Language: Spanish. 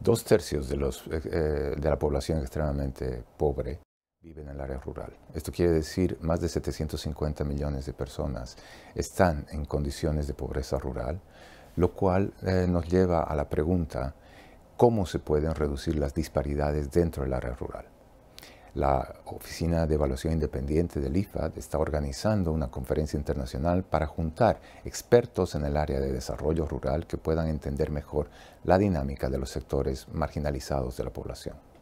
Dos tercios de, los, eh, eh, de la población extremadamente pobre viven en el área rural. Esto quiere decir más de 750 millones de personas están en condiciones de pobreza rural, lo cual eh, nos lleva a la pregunta, ¿cómo se pueden reducir las disparidades dentro del área rural? La Oficina de Evaluación Independiente del IFAD está organizando una conferencia internacional para juntar expertos en el área de desarrollo rural que puedan entender mejor la dinámica de los sectores marginalizados de la población.